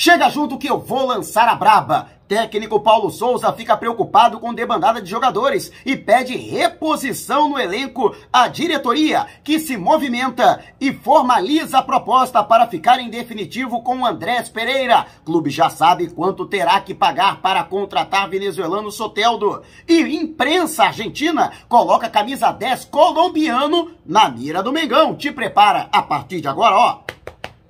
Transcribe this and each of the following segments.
Chega junto que eu vou lançar a braba. Técnico Paulo Souza fica preocupado com debandada de jogadores e pede reposição no elenco à diretoria, que se movimenta e formaliza a proposta para ficar em definitivo com Andrés Pereira. Clube já sabe quanto terá que pagar para contratar venezuelano Soteldo. E imprensa argentina coloca camisa 10 colombiano na mira do Mengão. Te prepara a partir de agora, ó.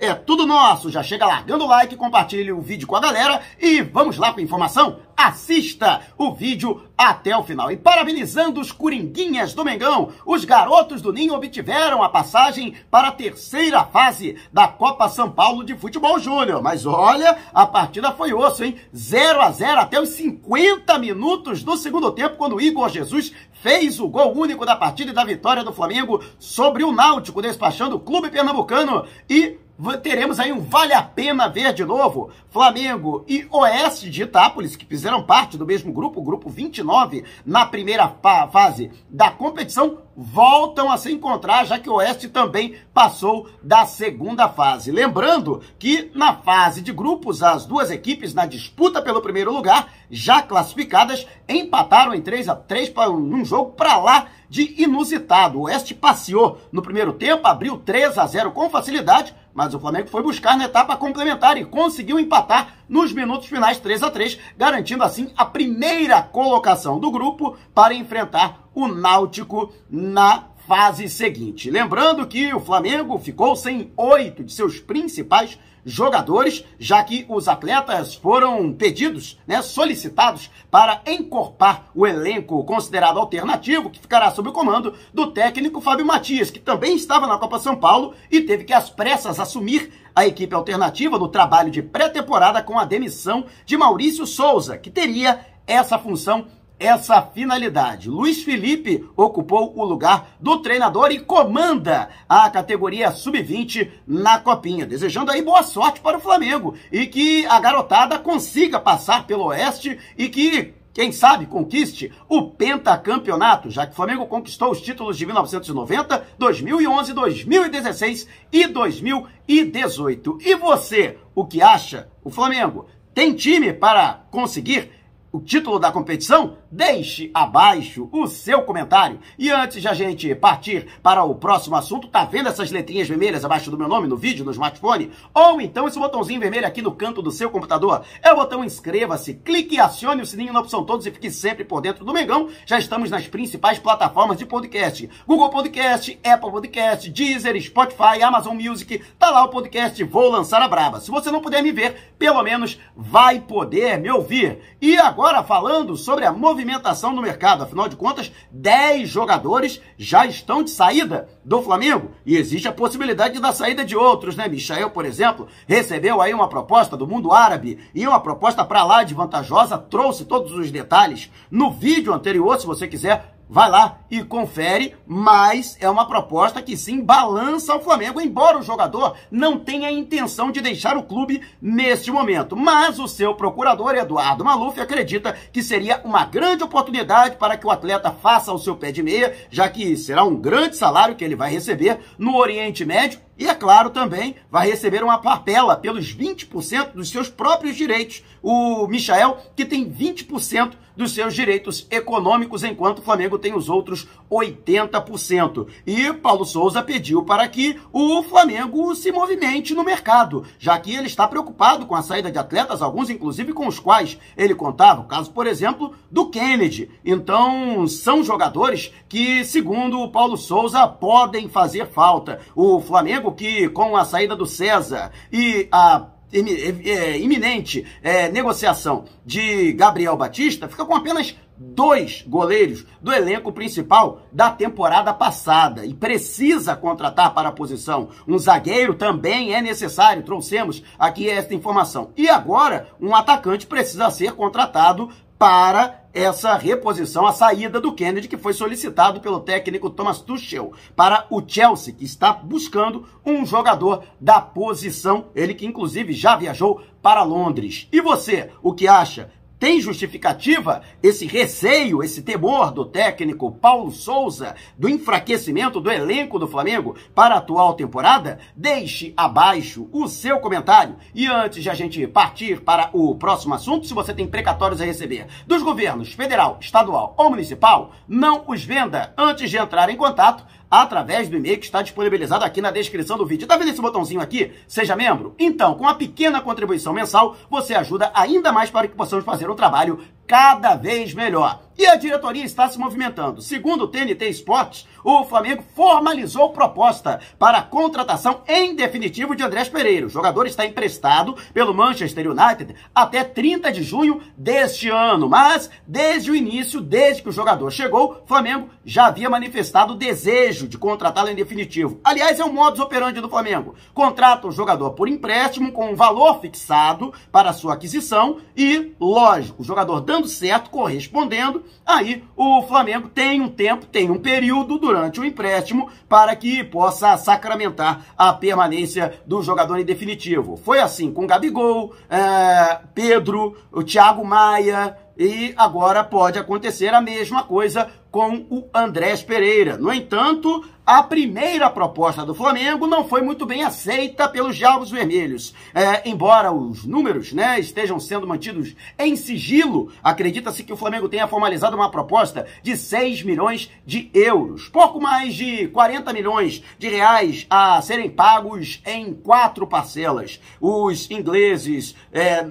É tudo nosso. Já chega largando o like, compartilhe o vídeo com a galera e vamos lá com a informação? Assista o vídeo até o final. E parabenizando os Coringuinhas do Mengão, os garotos do Ninho obtiveram a passagem para a terceira fase da Copa São Paulo de Futebol Júnior. Mas olha, a partida foi osso, hein? 0 a 0 até os 50 minutos do segundo tempo, quando o Igor Jesus fez o gol único da partida e da vitória do Flamengo sobre o Náutico, despachando o clube pernambucano e teremos aí um vale a pena ver de novo Flamengo e Oeste de Itápolis, que fizeram parte do mesmo grupo, grupo 29, na primeira fase da competição, voltam a se encontrar, já que o Oeste também passou da segunda fase. Lembrando que na fase de grupos, as duas equipes na disputa pelo primeiro lugar, já classificadas, empataram em 3 a 3 para um jogo para lá de inusitado. O Oeste passeou no primeiro tempo, abriu 3 a 0 com facilidade, mas o Flamengo foi buscar na etapa complementar e conseguiu empatar nos minutos finais 3 a 3 garantindo assim a primeira colocação do grupo para enfrentar o Náutico na fase seguinte. Lembrando que o Flamengo ficou sem oito de seus principais jogadores, já que os atletas foram pedidos, né, solicitados para encorpar o elenco considerado alternativo, que ficará sob o comando do técnico Fábio Matias, que também estava na Copa São Paulo e teve que às pressas assumir a equipe alternativa no trabalho de pré-temporada com a demissão de Maurício Souza, que teria essa função essa finalidade. Luiz Felipe ocupou o lugar do treinador e comanda a categoria sub-20 na Copinha, desejando aí boa sorte para o Flamengo e que a garotada consiga passar pelo Oeste e que quem sabe conquiste o pentacampeonato, já que o Flamengo conquistou os títulos de 1990, 2011, 2016 e 2018. E você, o que acha? O Flamengo tem time para conseguir o título da competição? Deixe abaixo o seu comentário. E antes de a gente partir para o próximo assunto, tá vendo essas letrinhas vermelhas abaixo do meu nome no vídeo, no smartphone? Ou então esse botãozinho vermelho aqui no canto do seu computador? É o botão inscreva-se, clique e acione o sininho na opção todos e fique sempre por dentro do Mengão. Já estamos nas principais plataformas de podcast. Google Podcast, Apple Podcast, Deezer, Spotify, Amazon Music. Tá lá o podcast Vou Lançar a Brava. Se você não puder me ver, pelo menos vai poder me ouvir. E agora agora falando sobre a movimentação no mercado. Afinal de contas, 10 jogadores já estão de saída do Flamengo e existe a possibilidade da saída de outros, né? Michael, por exemplo, recebeu aí uma proposta do mundo árabe e uma proposta para lá de vantajosa, trouxe todos os detalhes no vídeo anterior, se você quiser Vai lá e confere, mas é uma proposta que sim balança o Flamengo, embora o jogador não tenha intenção de deixar o clube neste momento. Mas o seu procurador, Eduardo Maluf, acredita que seria uma grande oportunidade para que o atleta faça o seu pé de meia, já que será um grande salário que ele vai receber no Oriente Médio e, é claro, também vai receber uma papela pelos 20% dos seus próprios direitos. O Michael, que tem 20% dos seus direitos econômicos, enquanto o Flamengo tem os outros 80%. E Paulo Souza pediu para que o Flamengo se movimente no mercado, já que ele está preocupado com a saída de atletas, alguns inclusive com os quais ele contava, o caso, por exemplo, do Kennedy. Então, são jogadores que, segundo o Paulo Souza, podem fazer falta. O Flamengo que, com a saída do César e a é, é, iminente é, negociação de Gabriel Batista, fica com apenas dois goleiros do elenco principal da temporada passada e precisa contratar para a posição. Um zagueiro também é necessário, trouxemos aqui esta informação. E agora, um atacante precisa ser contratado para essa reposição, a saída do Kennedy, que foi solicitado pelo técnico Thomas Tuchel para o Chelsea, que está buscando um jogador da posição, ele que inclusive já viajou para Londres. E você, o que acha tem justificativa esse receio, esse temor do técnico Paulo Souza do enfraquecimento do elenco do Flamengo para a atual temporada? Deixe abaixo o seu comentário. E antes de a gente partir para o próximo assunto, se você tem precatórios a receber dos governos federal, estadual ou municipal, não os venda antes de entrar em contato através do e-mail que está disponibilizado aqui na descrição do vídeo. Tá vendo esse botãozinho aqui? Seja membro? Então, com a pequena contribuição mensal, você ajuda ainda mais para que possamos fazer um trabalho cada vez melhor. E a diretoria está se movimentando. Segundo o TNT Sports o Flamengo formalizou proposta para a contratação em definitivo de Andrés Pereira. O jogador está emprestado pelo Manchester United até 30 de junho deste ano. Mas, desde o início, desde que o jogador chegou, o Flamengo já havia manifestado o desejo de contratá-lo em definitivo. Aliás, é um modus operandi do Flamengo. Contrata o jogador por empréstimo com um valor fixado para sua aquisição e, lógico, o jogador dando dando certo, correspondendo, aí o Flamengo tem um tempo, tem um período durante o empréstimo para que possa sacramentar a permanência do jogador em definitivo. Foi assim com Gabigol, é, Pedro, o Thiago Maia, e agora pode acontecer a mesma coisa com o Andrés Pereira. No entanto, a primeira proposta do Flamengo não foi muito bem aceita pelos Diabos Vermelhos. É, embora os números né, estejam sendo mantidos em sigilo, acredita-se que o Flamengo tenha formalizado uma proposta de 6 milhões de euros. Pouco mais de 40 milhões de reais a serem pagos em quatro parcelas. Os ingleses, é,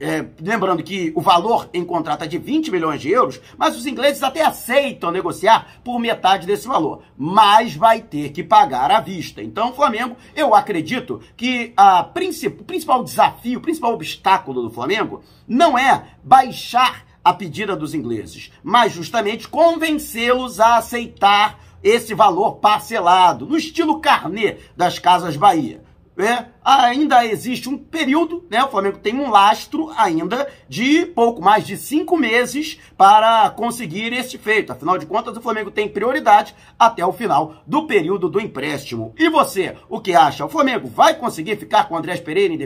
é, lembrando que o valor em contrato é de 20 milhões de euros, mas os ingleses até aceitam negociar por metade desse valor. Mas vai ter que pagar à vista. Então, Flamengo, eu acredito que a princip o principal desafio, o principal obstáculo do Flamengo não é baixar a pedida dos ingleses, mas justamente convencê-los a aceitar esse valor parcelado, no estilo carnê das Casas Bahia. É, ainda existe um período, né? O Flamengo tem um lastro ainda de pouco mais de cinco meses para conseguir esse feito. Afinal de contas, o Flamengo tem prioridade até o final do período do empréstimo. E você, o que acha? O Flamengo vai conseguir ficar com o Andrés Pereira em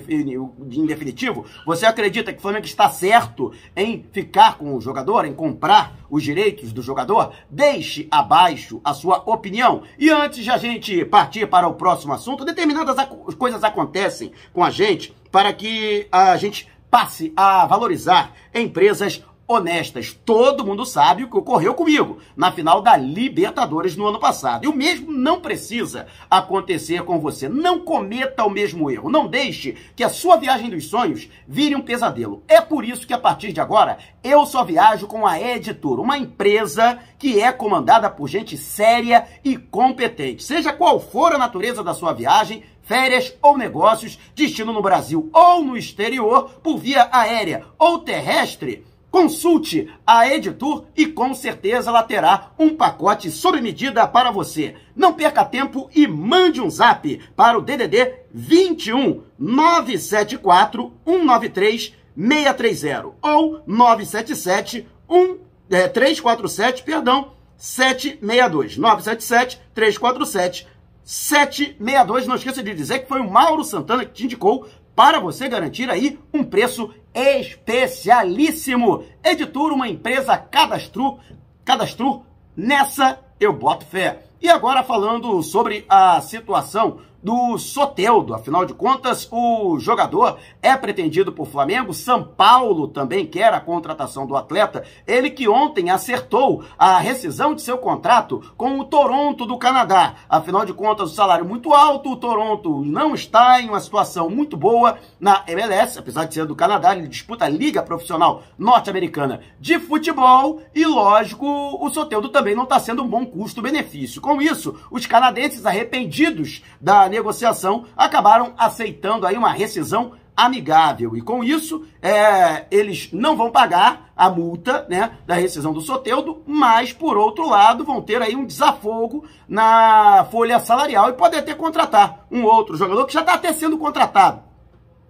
definitivo? Você acredita que o Flamengo está certo em ficar com o jogador, em comprar os direitos do jogador? Deixe abaixo a sua opinião. E antes de a gente partir para o próximo assunto, determinadas coisas acontecem acontecem com a gente para que a gente passe a valorizar empresas honestas, todo mundo sabe o que ocorreu comigo na final da Libertadores no ano passado. E o mesmo não precisa acontecer com você. Não cometa o mesmo erro. Não deixe que a sua viagem dos sonhos vire um pesadelo. É por isso que a partir de agora eu só viajo com a Editor, uma empresa que é comandada por gente séria e competente. Seja qual for a natureza da sua viagem, férias ou negócios, destino no Brasil ou no exterior, por via aérea ou terrestre, Consulte a editor e com certeza ela terá um pacote sob medida para você. Não perca tempo e mande um zap para o DDD 21 974 193 630 ou 977 1, é, 347, perdão, 762. 977 347 762. Não esqueça de dizer que foi o Mauro Santana que te indicou para você garantir aí um preço especialíssimo. Editor, uma empresa cadastru, cadastru nessa eu boto fé. E agora falando sobre a situação do Soteldo. Afinal de contas, o jogador é pretendido por Flamengo. São Paulo também quer a contratação do atleta. Ele que ontem acertou a rescisão de seu contrato com o Toronto do Canadá. Afinal de contas, o salário muito alto. O Toronto não está em uma situação muito boa na MLS, apesar de ser do Canadá. Ele disputa a Liga Profissional Norte-Americana de Futebol. E lógico, o Soteldo também não está sendo um bom custo-benefício. Com isso, os canadenses arrependidos da negociação, acabaram aceitando aí uma rescisão amigável. E com isso, é, eles não vão pagar a multa né, da rescisão do Soteudo, mas, por outro lado, vão ter aí um desafogo na folha salarial e podem até contratar um outro jogador que já está até sendo contratado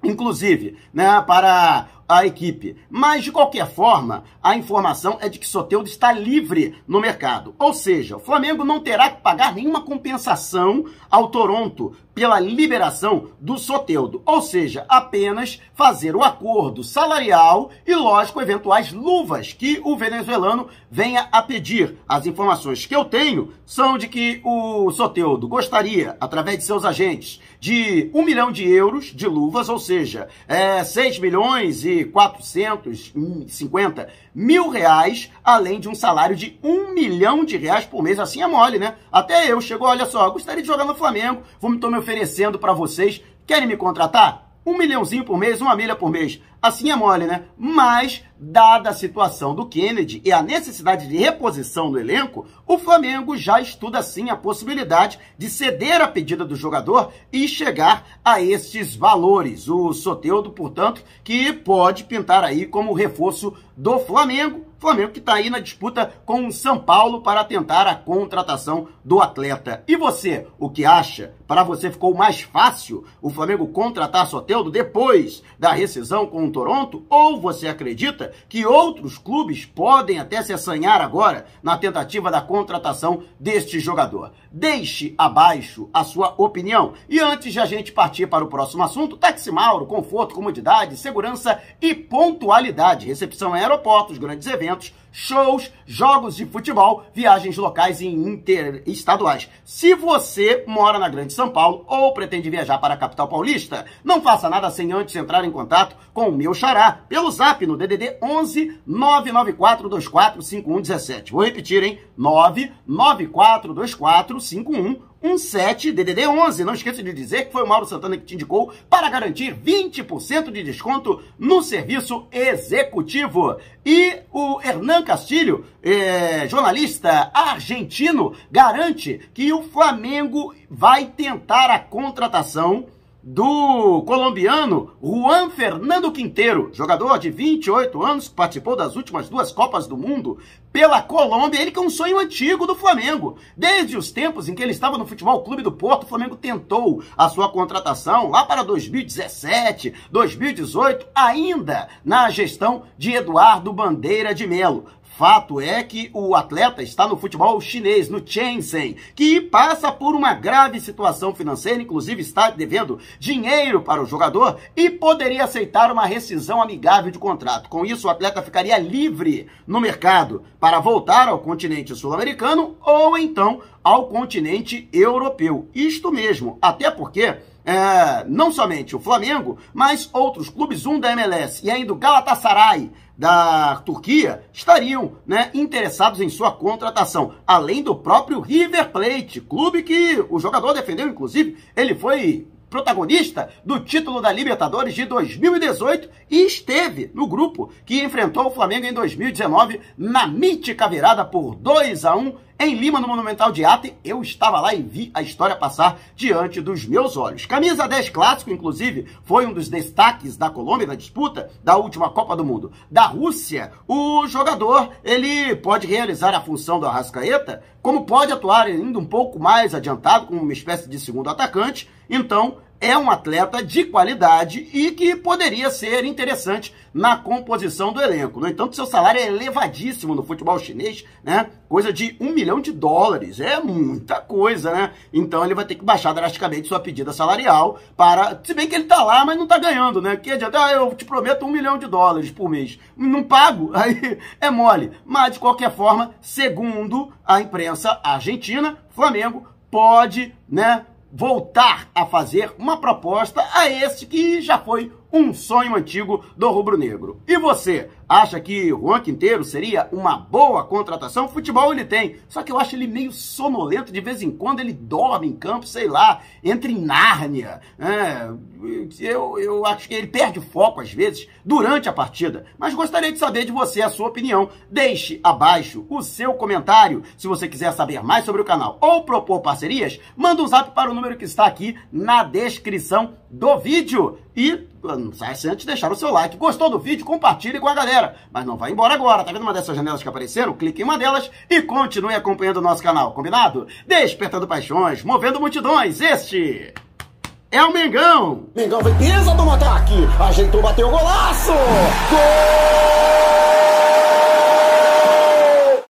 inclusive, né, para a equipe. Mas, de qualquer forma, a informação é de que Soteudo está livre no mercado. Ou seja, o Flamengo não terá que pagar nenhuma compensação ao Toronto pela liberação do Soteudo. Ou seja, apenas fazer o acordo salarial e, lógico, eventuais luvas que o venezuelano venha a pedir. As informações que eu tenho são de que o Soteudo gostaria, através de seus agentes, de um milhão de euros de luvas, ou seja, é, 6 milhões e de 450 mil reais, além de um salário de um milhão de reais por mês. Assim é mole, né? Até eu chegou, olha só, gostaria de jogar no Flamengo, vou me, tô me oferecendo para vocês. Querem me contratar? Um milhãozinho por mês, uma milha por mês assim é mole, né? Mas, dada a situação do Kennedy e a necessidade de reposição do elenco, o Flamengo já estuda sim a possibilidade de ceder a pedida do jogador e chegar a estes valores. O Soteudo, portanto, que pode pintar aí como reforço do Flamengo. Flamengo que está aí na disputa com o São Paulo para tentar a contratação do atleta. E você, o que acha? Para você ficou mais fácil o Flamengo contratar Soteudo depois da rescisão com o Toronto? Ou você acredita que outros clubes podem até se assanhar agora na tentativa da contratação deste jogador? Deixe abaixo a sua opinião. E antes de a gente partir para o próximo assunto, táxi Mauro, conforto, comodidade, segurança e pontualidade. Recepção em aeroportos, grandes eventos shows, jogos de futebol, viagens locais e interestaduais. Se você mora na Grande São Paulo ou pretende viajar para a capital paulista, não faça nada sem antes entrar em contato com o meu xará pelo zap no DDD 11 994 24 Vou repetir, hein? 994 2451 17 DDD 11. Não esqueça de dizer que foi o Mauro Santana que te indicou para garantir 20% de desconto no serviço executivo. E o Hernan Castilho, é, jornalista argentino, garante que o Flamengo vai tentar a contratação do colombiano Juan Fernando Quinteiro, jogador de 28 anos, que participou das últimas duas Copas do Mundo pela Colômbia. Ele que é um sonho antigo do Flamengo. Desde os tempos em que ele estava no Futebol Clube do Porto, o Flamengo tentou a sua contratação lá para 2017, 2018, ainda na gestão de Eduardo Bandeira de Melo. Fato é que o atleta está no futebol chinês, no Shenzhen, que passa por uma grave situação financeira, inclusive está devendo dinheiro para o jogador e poderia aceitar uma rescisão amigável de contrato. Com isso, o atleta ficaria livre no mercado para voltar ao continente sul-americano ou então ao continente europeu. Isto mesmo, até porque é, não somente o Flamengo, mas outros clubes, um da MLS e ainda o Galatasaray, da Turquia estariam né, interessados em sua contratação, além do próprio River Plate, clube que o jogador defendeu, inclusive, ele foi protagonista do título da Libertadores de 2018 e esteve no grupo que enfrentou o Flamengo em 2019 na mítica virada por 2 a 1 em Lima no Monumental de Arte. Eu estava lá e vi a história passar diante dos meus olhos. Camisa 10 clássico, inclusive, foi um dos destaques da Colômbia na disputa da última Copa do Mundo. Da Rússia, o jogador, ele pode realizar a função do Arrascaeta, como pode atuar ainda um pouco mais adiantado como uma espécie de segundo atacante então, é um atleta de qualidade e que poderia ser interessante na composição do elenco. No entanto, seu salário é elevadíssimo no futebol chinês, né? Coisa de um milhão de dólares, é muita coisa, né? Então ele vai ter que baixar drasticamente sua pedida salarial para, se bem que ele tá lá, mas não tá ganhando, né? Que adianta, ah, eu te prometo um milhão de dólares por mês, não pago, aí é mole. Mas de qualquer forma, segundo a imprensa argentina, Flamengo pode, né? voltar a fazer uma proposta a este que já foi um sonho antigo do rubro-negro. E você, acha que Juan Quinteiro seria uma boa contratação? Futebol ele tem, só que eu acho ele meio sonolento, de vez em quando ele dorme em campo, sei lá, entra em Nárnia. É, eu, eu acho que ele perde o foco às vezes durante a partida. Mas gostaria de saber de você a sua opinião. Deixe abaixo o seu comentário. Se você quiser saber mais sobre o canal ou propor parcerias, manda um zap para o número que está aqui na descrição do vídeo. E sai antes deixar o seu like. Gostou do vídeo? Compartilhe com a galera. Mas não vai embora agora. Tá vendo uma dessas janelas que apareceram? Clique em uma delas e continue acompanhando o nosso canal, combinado? Despertando paixões, movendo multidões. Este é o Mengão. Mengão vem pesa do ataque. Ajeitou, bateu o golaço. Gol!